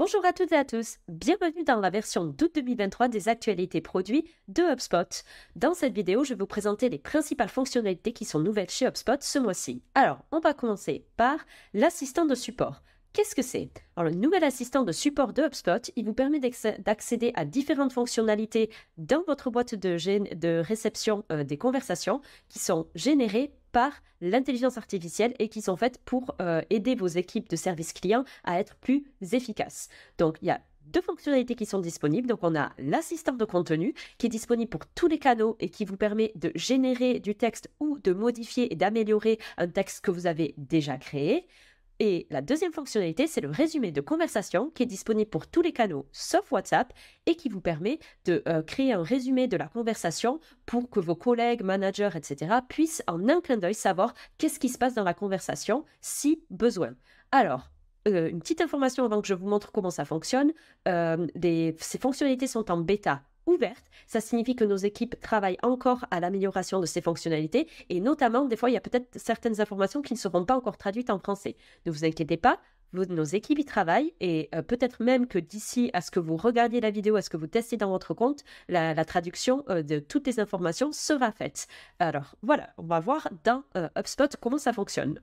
Bonjour à toutes et à tous, bienvenue dans la version d'août 2023 des actualités produits de HubSpot. Dans cette vidéo, je vais vous présenter les principales fonctionnalités qui sont nouvelles chez HubSpot ce mois-ci. Alors, on va commencer par l'assistant de support. Qu'est-ce que c'est Alors, le nouvel assistant de support de HubSpot, il vous permet d'accéder à différentes fonctionnalités dans votre boîte de, réception euh, des conversations qui sont générées par l'intelligence artificielle et qui sont faites pour euh, aider vos équipes de service client à être plus efficaces. Donc, il y a deux fonctionnalités qui sont disponibles. Donc, on a l'assistant de contenu qui est disponible pour tous les canaux et qui vous permet de générer du texte ou de modifier et d'améliorer un texte que vous avez déjà créé. Et la deuxième fonctionnalité, c'est le résumé de conversation qui est disponible pour tous les canaux sauf WhatsApp et qui vous permet de euh, créer un résumé de la conversation pour que vos collègues, managers, etc. puissent en un clin d'œil savoir qu'est-ce qui se passe dans la conversation si besoin. Alors, euh, une petite information avant que je vous montre comment ça fonctionne. Euh, ces fonctionnalités sont en bêta ouverte. Ça signifie que nos équipes travaillent encore à l'amélioration de ces fonctionnalités et notamment, des fois, il y a peut-être certaines informations qui ne seront pas encore traduites en français. Ne vous inquiétez pas, nos équipes y travaillent et euh, peut-être même que d'ici à ce que vous regardiez la vidéo, à ce que vous testez dans votre compte, la, traduction euh, de toutes les informations sera faite. Alors voilà, on va voir dans euh, HubSpot comment ça fonctionne.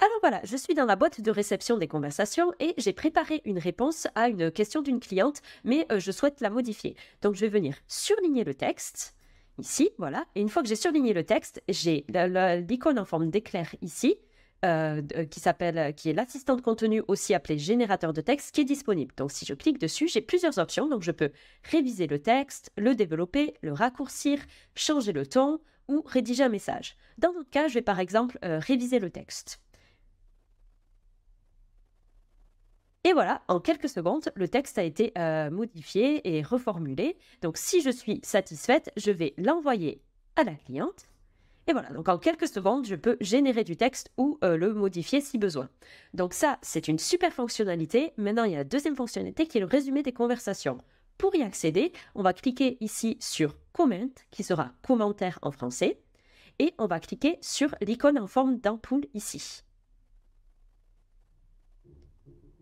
Alors voilà, je suis dans la boîte de réception des conversations et j'ai préparé une réponse à une question d'une cliente, mais euh, je souhaite la modifier. Donc je vais venir surligner le texte. Ici, voilà. Et une fois que j'ai surligné le texte, j'ai l'icône en forme d'éclair ici, euh, euh, qui s'appelle, qui est l'assistant de contenu, aussi appelé générateur de texte, qui est disponible. Donc si je clique dessus, j'ai plusieurs options. Donc je peux réviser le texte, le développer, le raccourcir, changer le ton ou rédiger un message. Dans notre cas, je vais par exemple réviser le texte. Et voilà, en quelques secondes, le texte a été euh, modifié et reformulé. Donc si je suis satisfaite, je vais l'envoyer à la cliente. Et voilà, donc en quelques secondes, je peux générer du texte ou euh, le modifier si besoin. Donc ça, c'est une super fonctionnalité. Maintenant, il y a la deuxième fonctionnalité qui est le résumé des conversations. Pour y accéder, on va cliquer ici sur Comment, qui sera commentaire en français, et on va cliquer sur l'icône en forme d'ampoule ici.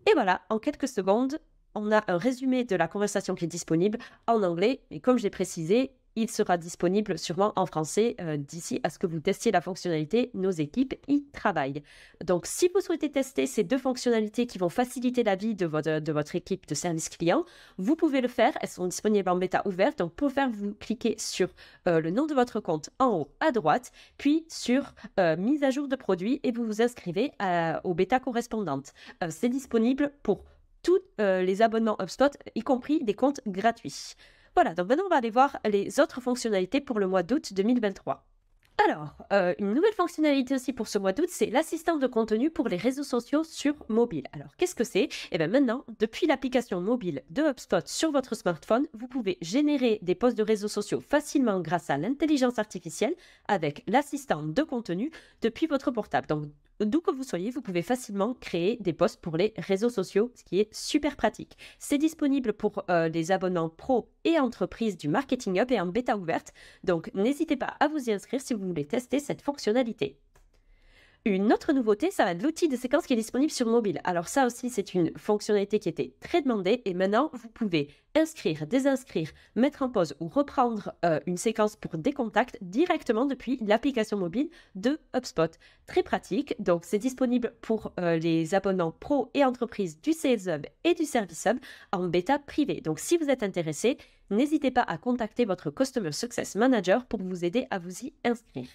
Et voilà, en quelques secondes, on a un résumé de la conversation qui est disponible en anglais. mais comme j'ai précisé, il sera disponible sûrement en français euh, d'ici à ce que vous testiez la fonctionnalité. Nos équipes y travaillent. Donc, si vous souhaitez tester ces deux fonctionnalités qui vont faciliter la vie de votre, de votre équipe de service client, vous pouvez le faire. Elles sont disponibles en bêta ouverte. Donc, pour faire, vous cliquez sur euh, le nom de votre compte en haut à droite, puis sur euh, mise à jour de produit et vous vous inscrivez aux bêta correspondantes. C'est disponible pour tous les abonnements HubSpot, y compris des comptes gratuits. Voilà, donc maintenant on va aller voir les autres fonctionnalités pour le mois d'août 2023. Alors, euh, une nouvelle fonctionnalité aussi pour ce mois d'août, c'est l'assistant de contenu pour les réseaux sociaux sur mobile. Alors, qu'est-ce que c'est Eh bien maintenant, depuis l'application mobile de HubSpot sur votre smartphone, vous pouvez générer des posts de réseaux sociaux facilement grâce à l'intelligence artificielle avec l'assistant de contenu depuis votre portable. D'où que vous soyez, vous pouvez facilement créer des posts pour les réseaux sociaux, ce qui est super pratique. C'est disponible pour les euh, abonnants pro et entreprises du Marketing Hub et en bêta ouverte, donc n'hésitez pas à vous y inscrire si vous voulez tester cette fonctionnalité. Une autre nouveauté, ça va être l'outil de séquence qui est disponible sur mobile. Alors ça aussi, c'est une fonctionnalité qui était très demandée et maintenant, vous pouvez inscrire, désinscrire, mettre en pause ou reprendre euh, une séquence pour des contacts directement depuis l'application mobile de HubSpot. Très pratique, donc c'est disponible pour euh, les abonnements pro et entreprises du Sales Hub et du Service Hub en bêta privée. Donc si vous êtes intéressé, n'hésitez pas à contacter votre Customer Success Manager pour vous aider à vous y inscrire.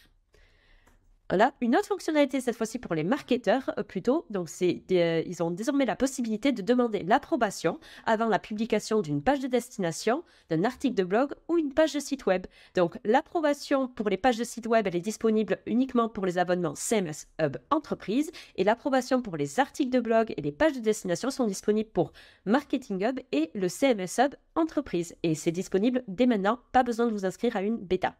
Voilà, une autre fonctionnalité cette fois-ci pour les marketeurs euh, plutôt, donc c'est euh, ils ont désormais la possibilité de demander l'approbation avant la publication d'une page de destination, d'un article de blog ou une page de site web. Donc l'approbation pour les pages de site web, elle est disponible uniquement pour les abonnements CMS Hub Entreprise et l'approbation pour les articles de blog et les pages de destination sont disponibles pour Marketing Hub et le CMS Hub Entreprise et c'est disponible dès maintenant, pas besoin de vous inscrire à une bêta.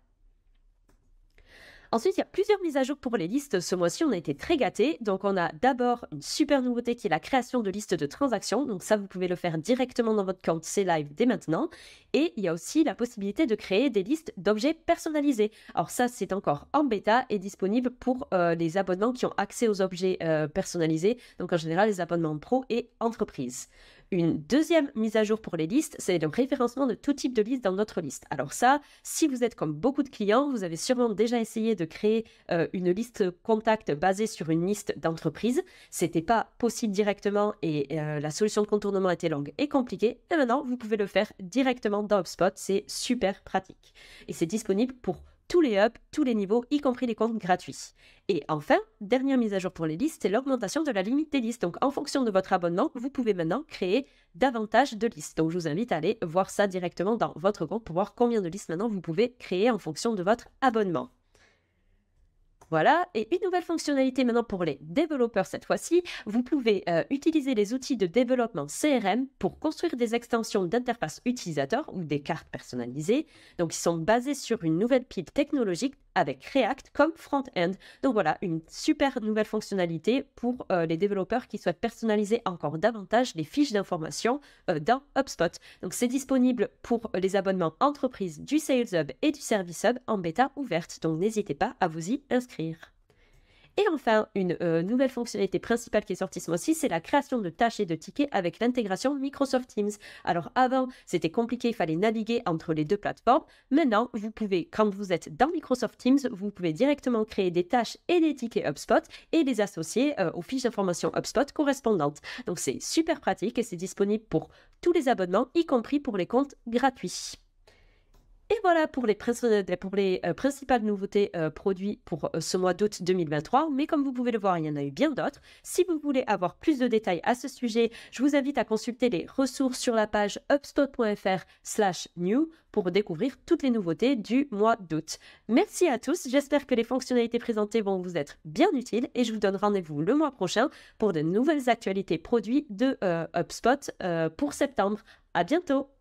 Ensuite, il y a plusieurs mises à jour pour les listes. Ce mois-ci, on a été très gâtés. Donc, on a d'abord une super nouveauté qui est la création de listes de transactions. Donc, ça, vous pouvez le faire directement dans votre compte C Live dès maintenant. Et il y a aussi la possibilité de créer des listes d'objets personnalisés. Alors, ça, c'est encore en bêta et disponible pour euh, les abonnements qui ont accès aux objets euh, personnalisés. Donc, en général, les abonnements pro et entreprise une deuxième mise à jour pour les listes, c'est le référencement de tout type de liste dans notre liste. Alors ça, si vous êtes comme beaucoup de clients, vous avez sûrement déjà essayé de créer euh, une liste contact basée sur une liste d'entreprise. C'était pas possible directement et euh, la solution de contournement était longue et compliquée. Et maintenant, vous pouvez le faire directement dans HubSpot. C'est super pratique. Et c'est disponible pour tous les hubs, tous les niveaux, y compris les comptes gratuits. Et enfin, dernière mise à jour pour les listes, c'est l'augmentation de la limite des listes. Donc en fonction de votre abonnement, vous pouvez maintenant créer davantage de listes. Donc je vous invite à aller voir ça directement dans votre compte pour voir combien de listes maintenant vous pouvez créer en fonction de votre abonnement. Voilà, et une nouvelle fonctionnalité maintenant pour les développeurs cette fois-ci, vous pouvez euh, utiliser les outils de développement CRM pour construire des extensions d'interface utilisateur ou des cartes personnalisées. Donc, ils sont basés sur une nouvelle pile technologique avec React comme front-end. Donc voilà, une super nouvelle fonctionnalité pour euh, les développeurs qui souhaitent personnaliser encore davantage les fiches d'information euh, dans HubSpot. Donc c'est disponible pour les abonnements entreprises du Sales Hub et du Service Hub en bêta ouverte. Donc n'hésitez pas à vous y inscrire. Et enfin, une euh, nouvelle fonctionnalité principale qui est sortie ce mois-ci, c'est la création de tâches et de tickets avec l'intégration Microsoft Teams. Alors avant, c'était compliqué, il fallait naviguer entre les deux plateformes. Maintenant, vous pouvez, quand vous êtes dans Microsoft Teams, vous pouvez directement créer des tâches et des tickets HubSpot et les associer euh, aux fiches d'information HubSpot correspondantes. Donc c'est super pratique et c'est disponible pour tous les abonnements, y compris pour les comptes gratuits. Et voilà pour les, euh, euh, principales nouveautés euh, produits pour ce mois d'août 2023. Mais comme vous pouvez le voir, il y en a eu bien d'autres. Si vous voulez avoir plus de détails à ce sujet, je vous invite à consulter les ressources sur la page upspot.fr/slash new pour découvrir toutes les nouveautés du mois d'août. Merci à tous. J'espère que les fonctionnalités présentées vont vous être bien utiles et je vous donne rendez-vous le mois prochain pour de nouvelles actualités produits de UpSpot pour septembre. À bientôt!